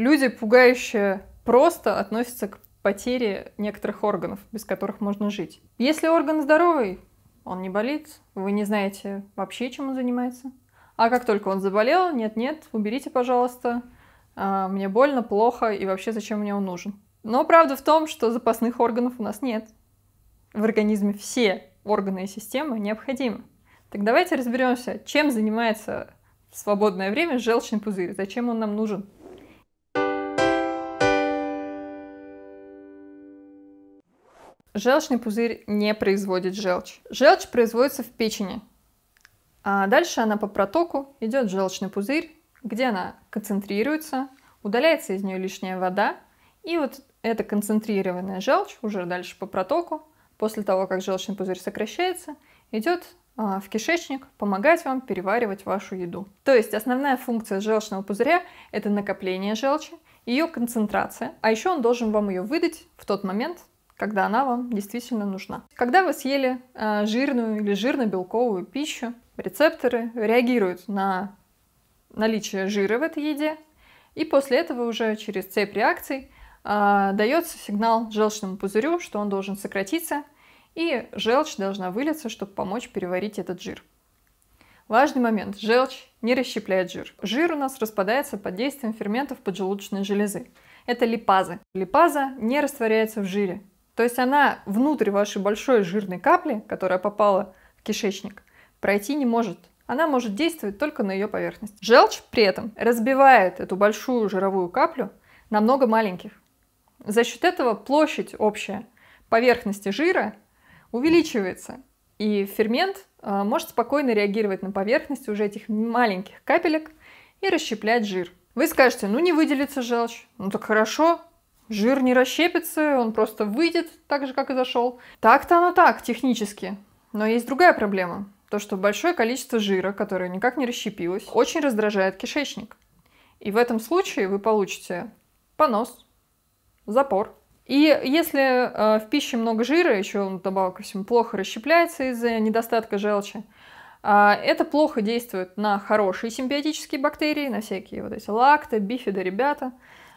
люди пугающе просто относятся к потере некоторых органов, без которых можно жить. Если орган здоровый, он не болит, вы не знаете вообще, чем он занимается. А как только он заболел, нет-нет, уберите, пожалуйста, а, мне больно, плохо, и вообще зачем мне он нужен. Но правда в том, что запасных органов у нас нет. В организме все органы и системы необходимы. Так давайте разберемся, чем занимается в свободное время желчный пузырь, зачем он нам нужен. Желчный пузырь не производит желчь. Желчь производится в печени. А дальше она по протоку идет в желчный пузырь, где она концентрируется, удаляется из нее лишняя вода, и вот эта концентрированная желчь уже дальше по протоку, после того, как желчный пузырь сокращается, идет а, в кишечник, помогать вам переваривать вашу еду. То есть основная функция желчного пузыря – это накопление желчи, ее концентрация, а еще он должен вам ее выдать в тот момент, когда она вам действительно нужна. Когда вы съели э, жирную или жирно-белковую пищу, рецепторы реагируют на наличие жира в этой еде, и после этого уже через цепь реакций э, дается сигнал желчному пузырю, что он должен сократиться, и желчь должна вылиться, чтобы помочь переварить этот жир. Важный момент. Желчь не расщепляет жир. Жир у нас распадается под действием ферментов поджелудочной железы. Это липазы. Липаза не растворяется в жире, то есть она внутрь вашей большой жирной капли, которая попала в кишечник, пройти не может. Она может действовать только на ее поверхность. Желчь при этом разбивает эту большую жировую каплю на много маленьких. За счет этого площадь общая поверхности жира увеличивается, и фермент э, может спокойно реагировать на поверхность уже этих маленьких капелек и расщеплять жир. Вы скажете, ну не выделится желчь. Ну так хорошо, Жир не расщепится, он просто выйдет так же, как и зашел. Так-то оно так, технически. Но есть другая проблема. То, что большое количество жира, которое никак не расщепилось, очень раздражает кишечник. И в этом случае вы получите понос, запор. И если э, в пище много жира, еще он добавок ко всему плохо расщепляется из-за недостатка желчи, э, это плохо действует на хорошие симбиотические бактерии, на всякие вот эти лакта, бифида, ребята.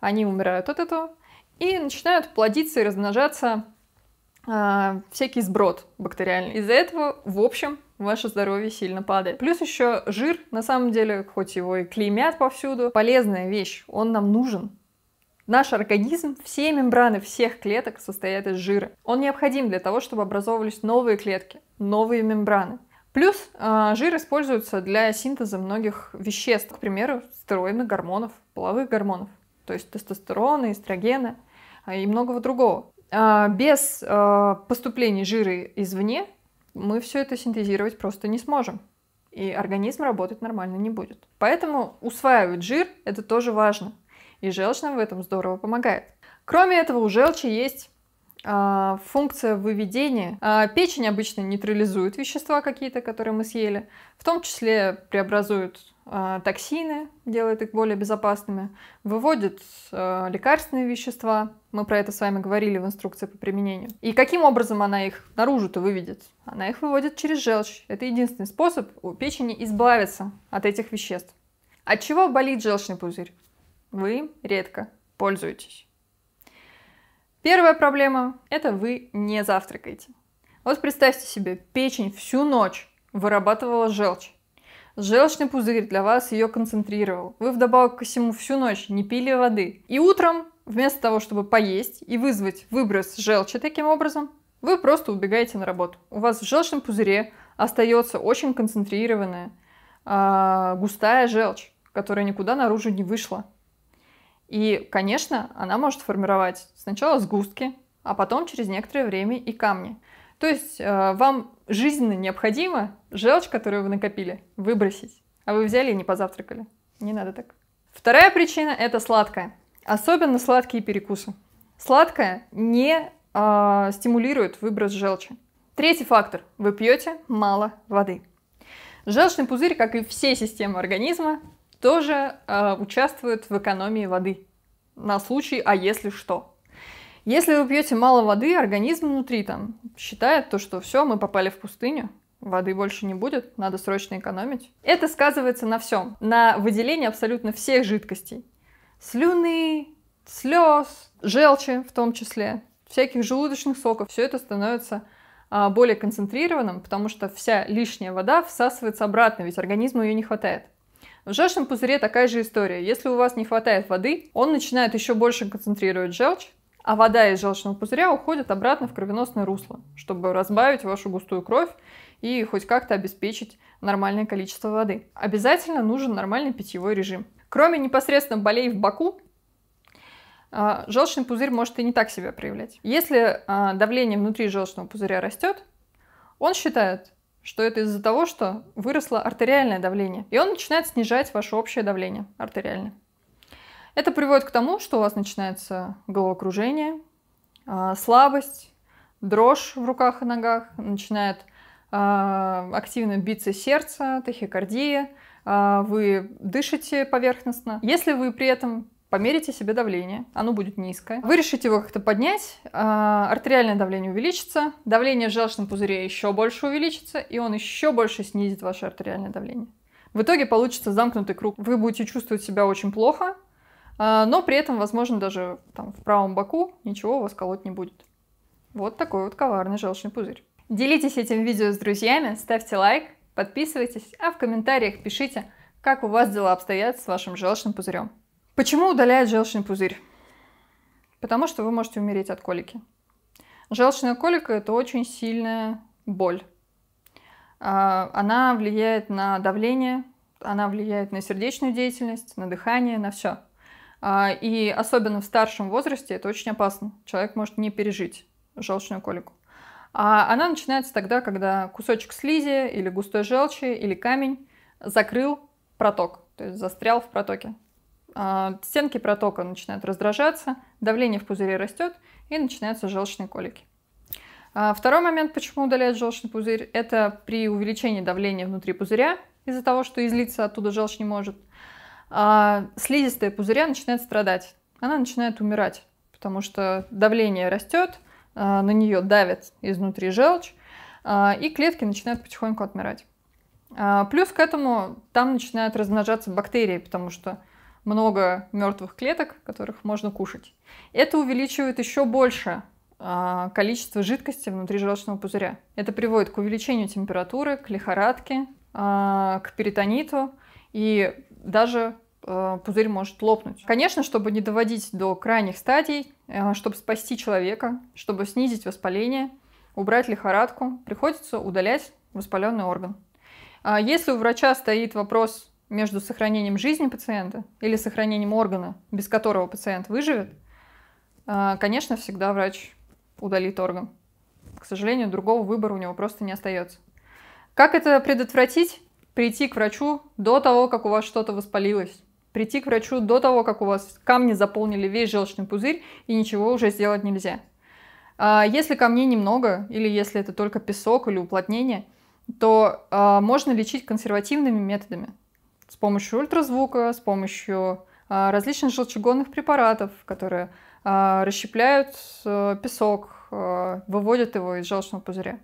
Они умирают от этого и начинают плодиться и размножаться э, всякий сброд бактериальный. Из-за этого, в общем, ваше здоровье сильно падает. Плюс еще жир, на самом деле, хоть его и клеймят повсюду, полезная вещь, он нам нужен. Наш организм, все мембраны всех клеток состоят из жира. Он необходим для того, чтобы образовывались новые клетки, новые мембраны. Плюс э, жир используется для синтеза многих веществ, к примеру, стероидных гормонов, половых гормонов, то есть тестостерона, эстрогена. А, и многого другого. А, без а, поступления жира извне мы все это синтезировать просто не сможем. И организм работать нормально не будет. Поэтому усваивать жир – это тоже важно. И желчь нам в этом здорово помогает. Кроме этого, у желчи есть функция выведения. Печень обычно нейтрализует вещества какие-то, которые мы съели, в том числе преобразуют а, токсины, делает их более безопасными, выводит а, лекарственные вещества, мы про это с вами говорили в инструкции по применению. И каким образом она их наружу-то выведет? Она их выводит через желчь. Это единственный способ у печени избавиться от этих веществ. От чего болит желчный пузырь? Вы редко пользуетесь. Первая проблема – это вы не завтракаете. Вот представьте себе, печень всю ночь вырабатывала желчь Желчный пузырь для вас ее концентрировал. Вы вдобавок ко всему всю ночь не пили воды. И утром, вместо того, чтобы поесть и вызвать выброс желчи таким образом, вы просто убегаете на работу. У вас в желчном пузыре остается очень концентрированная, э, густая желчь, которая никуда наружу не вышла. И, конечно, она может формировать сначала сгустки, а потом через некоторое время и камни. То есть э, вам жизненно необходимо желчь, которую вы накопили, выбросить. А вы взяли и не позавтракали. Не надо так. Вторая причина – это сладкое. Особенно сладкие перекусы. Сладкое не э, стимулирует выброс желчи. Третий фактор – вы пьете мало воды. Желчный пузырь, как и все системы организма, тоже э, участвует в экономии воды на случай «а если что». Если вы пьете мало воды, организм внутри там считает то, что все, мы попали в пустыню, воды больше не будет, надо срочно экономить. Это сказывается на всем, на выделении абсолютно всех жидкостей. Слюны, слез, желчи в том числе, всяких желудочных соков. Все это становится а, более концентрированным, потому что вся лишняя вода всасывается обратно, ведь организму ее не хватает. В желчном пузыре такая же история. Если у вас не хватает воды, он начинает еще больше концентрировать желчь, а вода из желчного пузыря уходит обратно в кровеносное русло, чтобы разбавить вашу густую кровь и хоть как-то обеспечить нормальное количество воды. Обязательно нужен нормальный питьевой режим. Кроме непосредственно болей в боку, а, желчный пузырь может и не так себя проявлять. Если а, давление внутри желчного пузыря растет, он считает, что это из-за того, что выросло артериальное давление, и он начинает снижать ваше общее давление артериальное. Это приводит к тому, что у вас начинается головокружение, а, слабость, дрожь в руках и ногах, начинает а, активно биться сердце, тахикардия, а, вы дышите поверхностно. Если вы при этом померите себе давление, оно будет низкое. Вы решите его как-то поднять, артериальное давление увеличится, давление в желчном пузыре еще больше увеличится, и он еще больше снизит ваше артериальное давление. В итоге получится замкнутый круг. Вы будете чувствовать себя очень плохо, а, но при этом, возможно, даже там, в правом боку ничего у вас колоть не будет. Вот такой вот коварный желчный пузырь. Делитесь этим видео с друзьями, ставьте лайк, подписывайтесь, а в комментариях пишите, как у вас дела обстоят с вашим желчным пузырем. Почему удаляют желчный пузырь? Потому что вы можете умереть от колики. Желчная колика – это очень сильная боль. А, она влияет на давление, она влияет на сердечную деятельность, на дыхание, на все. А, и особенно в старшем возрасте это очень опасно. Человек может не пережить желчную колику. А она начинается тогда, когда кусочек слизи или густой желчи или камень закрыл проток, то есть застрял в протоке. А, стенки протока начинают раздражаться, давление в пузыре растет и начинаются желчные колики. А, второй момент, почему удаляют желчный пузырь, это при увеличении давления внутри пузыря из-за того, что излиться оттуда желчь не может – а слизистая пузыря начинает страдать. Она начинает умирать, потому что давление растет, а, на нее давит изнутри желчь, а, и клетки начинают потихоньку отмирать. А, плюс к этому там начинают размножаться бактерии, потому что много мертвых клеток, которых можно кушать. Это увеличивает еще больше количество жидкости внутри желчного пузыря. Это приводит к увеличению температуры, к лихорадке, к перитониту. И даже э, пузырь может лопнуть. Конечно, чтобы не доводить до крайних стадий, э, чтобы спасти человека, чтобы снизить воспаление, убрать лихорадку, приходится удалять воспаленный орган. А если у врача стоит вопрос между сохранением жизни пациента или сохранением органа, без которого пациент выживет, э, конечно, всегда врач удалит орган. К сожалению, другого выбора у него просто не остается. Как это предотвратить? прийти к врачу до того, как у вас что-то воспалилось. Прийти к врачу до того, как у вас камни заполнили весь желчный пузырь и ничего уже сделать нельзя. А если камней немного, или если это только песок или уплотнение, то а, можно лечить консервативными методами. С помощью ультразвука, с помощью а, различных желчегонных препаратов, которые а, расщепляют а, песок, а, выводят его из желчного пузыря.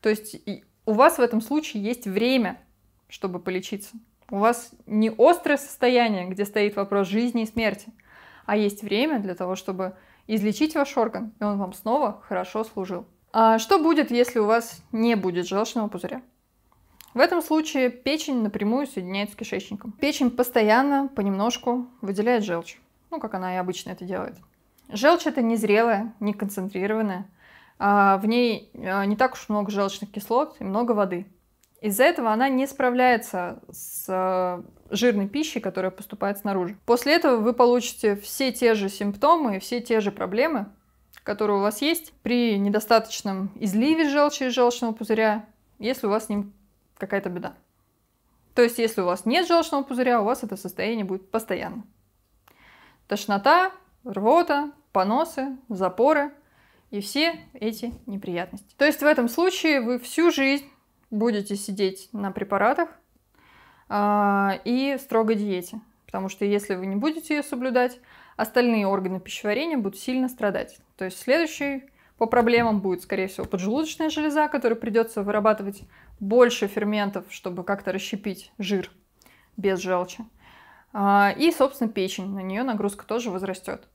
То есть у вас в этом случае есть время чтобы полечиться. У вас не острое состояние, где стоит вопрос жизни и смерти, а есть время для того, чтобы излечить ваш орган, и он вам снова хорошо служил. А что будет, если у вас не будет желчного пузыря? В этом случае печень напрямую соединяется с кишечником. Печень постоянно, понемножку выделяет желчь. Ну, как она и обычно это делает. Желчь это незрелая, не концентрированная. А в ней а, не так уж много желчных кислот и много воды. Из-за этого она не справляется с э, жирной пищей, которая поступает снаружи. После этого вы получите все те же симптомы и все те же проблемы, которые у вас есть при недостаточном изливе желчи из желчного пузыря, если у вас с ним какая-то беда. То есть, если у вас нет желчного пузыря, у вас это состояние будет постоянно. Тошнота, рвота, поносы, запоры и все эти неприятности. То есть, в этом случае вы всю жизнь будете сидеть на препаратах а, и строго диете. Потому что если вы не будете ее соблюдать, остальные органы пищеварения будут сильно страдать. То есть следующий по проблемам будет, скорее всего, поджелудочная железа, которая придется вырабатывать больше ферментов, чтобы как-то расщепить жир без желчи. А, и, собственно, печень. На нее нагрузка тоже возрастет.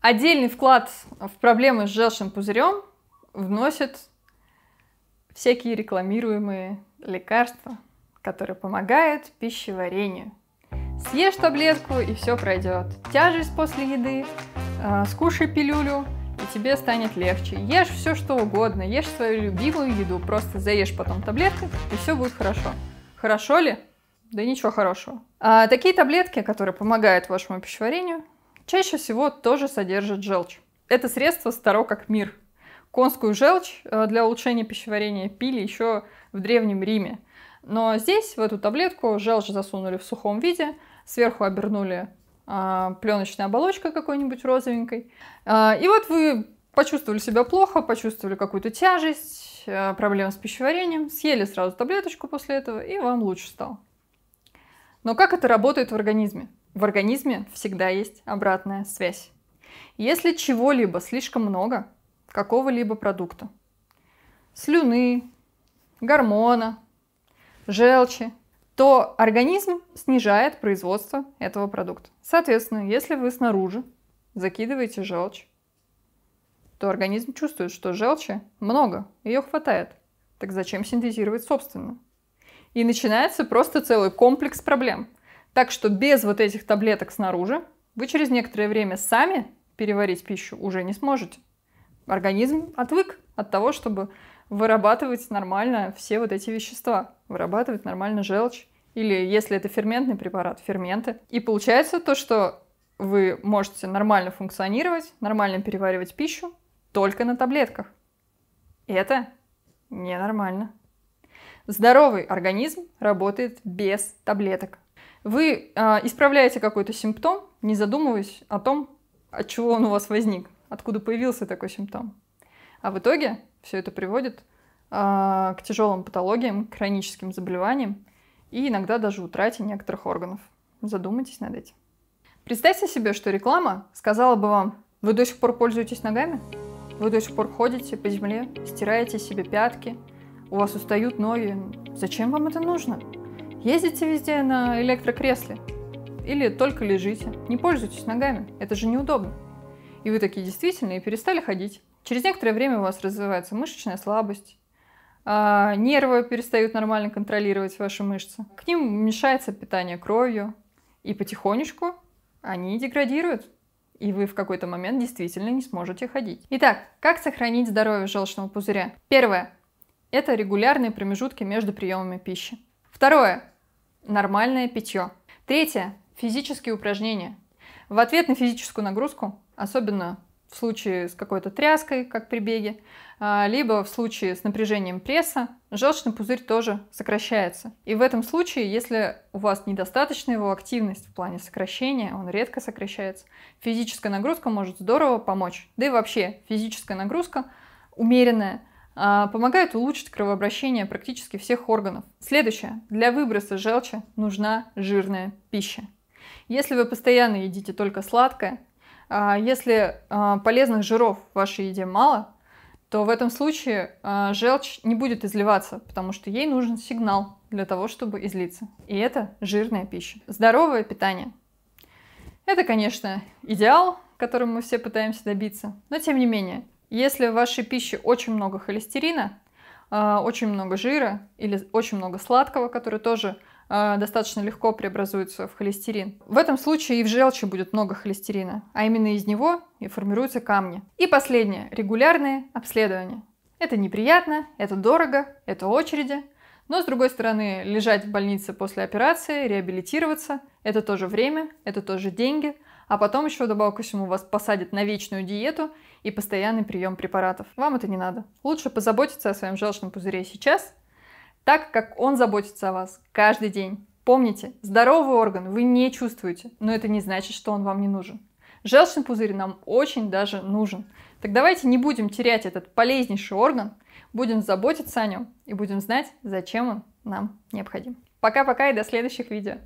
Отдельный вклад в проблемы с желчным пузырем вносит всякие рекламируемые лекарства, которые помогают пищеварению. Съешь таблетку и все пройдет. Тяжесть после еды, э, скушай пилюлю и тебе станет легче. Ешь все что угодно, ешь свою любимую еду, просто заешь потом таблетки и все будет хорошо. Хорошо ли? Да ничего хорошего. А такие таблетки, которые помогают вашему пищеварению, чаще всего тоже содержат желчь. Это средство старо как мир – Конскую желчь э, для улучшения пищеварения пили еще в Древнем Риме. Но здесь в эту таблетку желчь засунули в сухом виде, сверху обернули э, а, пленочной оболочкой какой-нибудь розовенькой. А, и вот вы почувствовали себя плохо, почувствовали какую-то тяжесть, э, проблемы с пищеварением, съели сразу таблеточку после этого, и вам лучше стало. Но как это работает в организме? В организме всегда есть обратная связь. Если чего-либо слишком много, какого-либо продукта. Слюны, гормона, желчи, то организм снижает производство этого продукта. Соответственно, если вы снаружи закидываете желчь, то организм чувствует, что желчи много, ее хватает. Так зачем синтезировать собственную? И начинается просто целый комплекс проблем. Так что без вот этих таблеток снаружи вы через некоторое время сами переварить пищу уже не сможете организм отвык от того, чтобы вырабатывать нормально все вот эти вещества, вырабатывать нормально желчь, или если это ферментный препарат, ферменты. И получается то, что вы можете нормально функционировать, нормально переваривать пищу только на таблетках. И это ненормально. Здоровый организм работает без таблеток. Вы э, исправляете какой-то симптом, не задумываясь о том, от чего он у вас возник откуда появился такой симптом. А в итоге все это приводит а, к тяжелым патологиям, к хроническим заболеваниям и иногда даже утрате некоторых органов. Задумайтесь над этим. Представьте себе, что реклама сказала бы вам, вы до сих пор пользуетесь ногами? Вы до сих пор ходите по земле, стираете себе пятки, у вас устают ноги. Зачем вам это нужно? Ездите везде на электрокресле или только лежите. Не пользуйтесь ногами, это же неудобно. И вы такие действительно и перестали ходить. Через некоторое время у вас развивается мышечная слабость, а, нервы перестают нормально контролировать ваши мышцы. К ним мешается питание кровью, и потихонечку они деградируют, и вы в какой-то момент действительно не сможете ходить. Итак, как сохранить здоровье желчного пузыря? Первое. Это регулярные промежутки между приемами пищи. Второе. Нормальное питье. Третье. Физические упражнения. В ответ на физическую нагрузку особенно в случае с какой-то тряской, как при беге, а, либо в случае с напряжением пресса, желчный пузырь тоже сокращается. И в этом случае, если у вас недостаточна его активность в плане сокращения, он редко сокращается, физическая нагрузка может здорово помочь. Да и вообще физическая нагрузка умеренная а, помогает улучшить кровообращение практически всех органов. Следующее. Для выброса желчи нужна жирная пища. Если вы постоянно едите только сладкое, а, если а, полезных жиров в вашей еде мало, то в этом случае а, желчь не будет изливаться, потому что ей нужен сигнал для того, чтобы излиться. И это жирная пища. Здоровое питание. Это, конечно, идеал, которым мы все пытаемся добиться. Но тем не менее, если в вашей пище очень много холестерина, очень много жира или очень много сладкого, который тоже а, достаточно легко преобразуется в холестерин. В этом случае и в желчи будет много холестерина, а именно из него и формируются камни. И последнее – регулярные обследования. Это неприятно, это дорого, это очереди. Но, с другой стороны, лежать в больнице после операции, реабилитироваться – это тоже время, это тоже деньги. А потом еще вдобавок ко всему вас посадят на вечную диету и постоянный прием препаратов. Вам это не надо. Лучше позаботиться о своем желчном пузыре сейчас – так как он заботится о вас каждый день. Помните, здоровый орган вы не чувствуете, но это не значит, что он вам не нужен. Желчный пузырь нам очень даже нужен. Так давайте не будем терять этот полезнейший орган, будем заботиться о нем и будем знать, зачем он нам необходим. Пока-пока и до следующих видео.